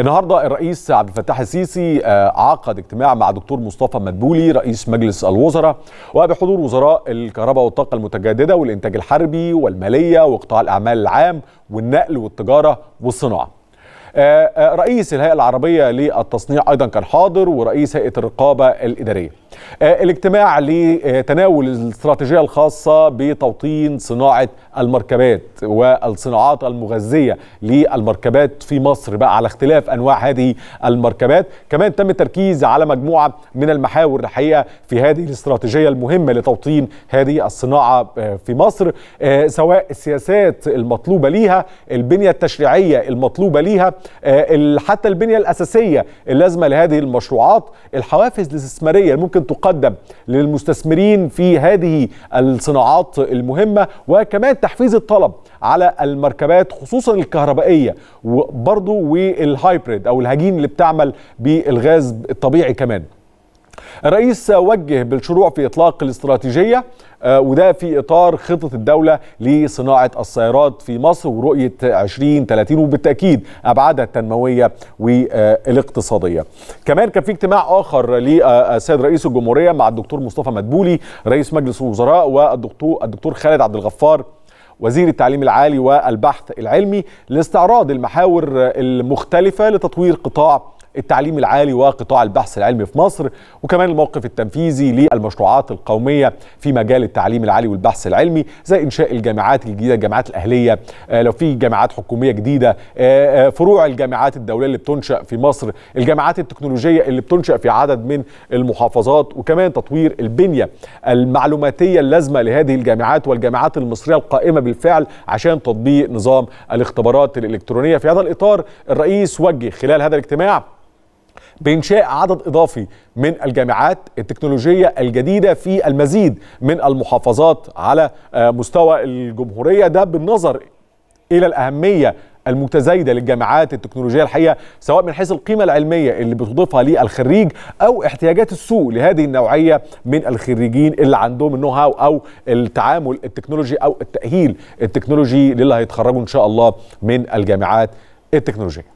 النهارده الرئيس عبد الفتاح السيسي آه، عقد اجتماع مع دكتور مصطفى مدبولي رئيس مجلس الوزراء وبحضور وزراء الكهرباء والطاقه المتجدده والانتاج الحربي والماليه وقطاع الاعمال العام والنقل والتجاره والصناعه. آه، آه، رئيس الهيئه العربيه للتصنيع ايضا كان حاضر ورئيس هيئه الرقابه الاداريه. آه، الاجتماع لتناول الاستراتيجيه الخاصه بتوطين صناعه المركبات والصناعات المغذيه للمركبات في مصر بقى على اختلاف انواع هذه المركبات كمان تم التركيز على مجموعه من المحاور الحقيقه في هذه الاستراتيجيه المهمه لتوطين هذه الصناعه آه، في مصر آه، سواء السياسات المطلوبه ليها البنيه التشريعيه المطلوبه ليها حتى البنيه الاساسيه اللازمه لهذه المشروعات الحوافز الاستثماريه ممكن ممكن تقدم للمستثمرين في هذه الصناعات المهمة وكمان تحفيز الطلب على المركبات خصوصا الكهربائية وبرضو والهايبريد أو الهجين اللي بتعمل بالغاز الطبيعي كمان الرئيس وجه بالشروع في إطلاق الاستراتيجية آه، وده في إطار خطة الدولة لصناعة السيارات في مصر ورؤية 2030 وبالتأكيد أبعادها التنموية والاقتصادية كمان كان في اجتماع آخر للسيد رئيس الجمهورية مع الدكتور مصطفى مدبولي رئيس مجلس الوزراء والدكتور الدكتور خالد عبد الغفار وزير التعليم العالي والبحث العلمي لاستعراض المحاور المختلفة لتطوير قطاع التعليم العالي وقطاع البحث العلمي في مصر وكمان الموقف التنفيذي للمشروعات القومية في مجال التعليم العالي والبحث العلمي زي إنشاء الجامعات الجديدة الجامعات الأهلية آه، لو في جامعات حكومية جديدة آه، آه، فروع الجامعات الدولية اللي بتنشأ في مصر الجامعات التكنولوجية اللي بتنشأ في عدد من المحافظات وكمان تطوير البنية المعلوماتية اللازمة لهذه الجامعات والجامعات المصرية القائمة بالفعل عشان تطبيق نظام الاختبارات الإلكترونية في هذا الإطار الرئيس وجه خلال هذا الاجتماع بإنشاء عدد إضافي من الجامعات التكنولوجية الجديدة في المزيد من المحافظات على آه، مستوى الجمهورية ده بالنظر إلى الأهمية المتزايده للجامعات التكنولوجيه الحقيقه سواء من حيث القيمه العلميه اللي بتضيفها للخريج او احتياجات السوق لهذه النوعيه من الخريجين اللي عندهم النو هاو او التعامل التكنولوجي او التاهيل التكنولوجي للي هيتخرجوا ان شاء الله من الجامعات التكنولوجيه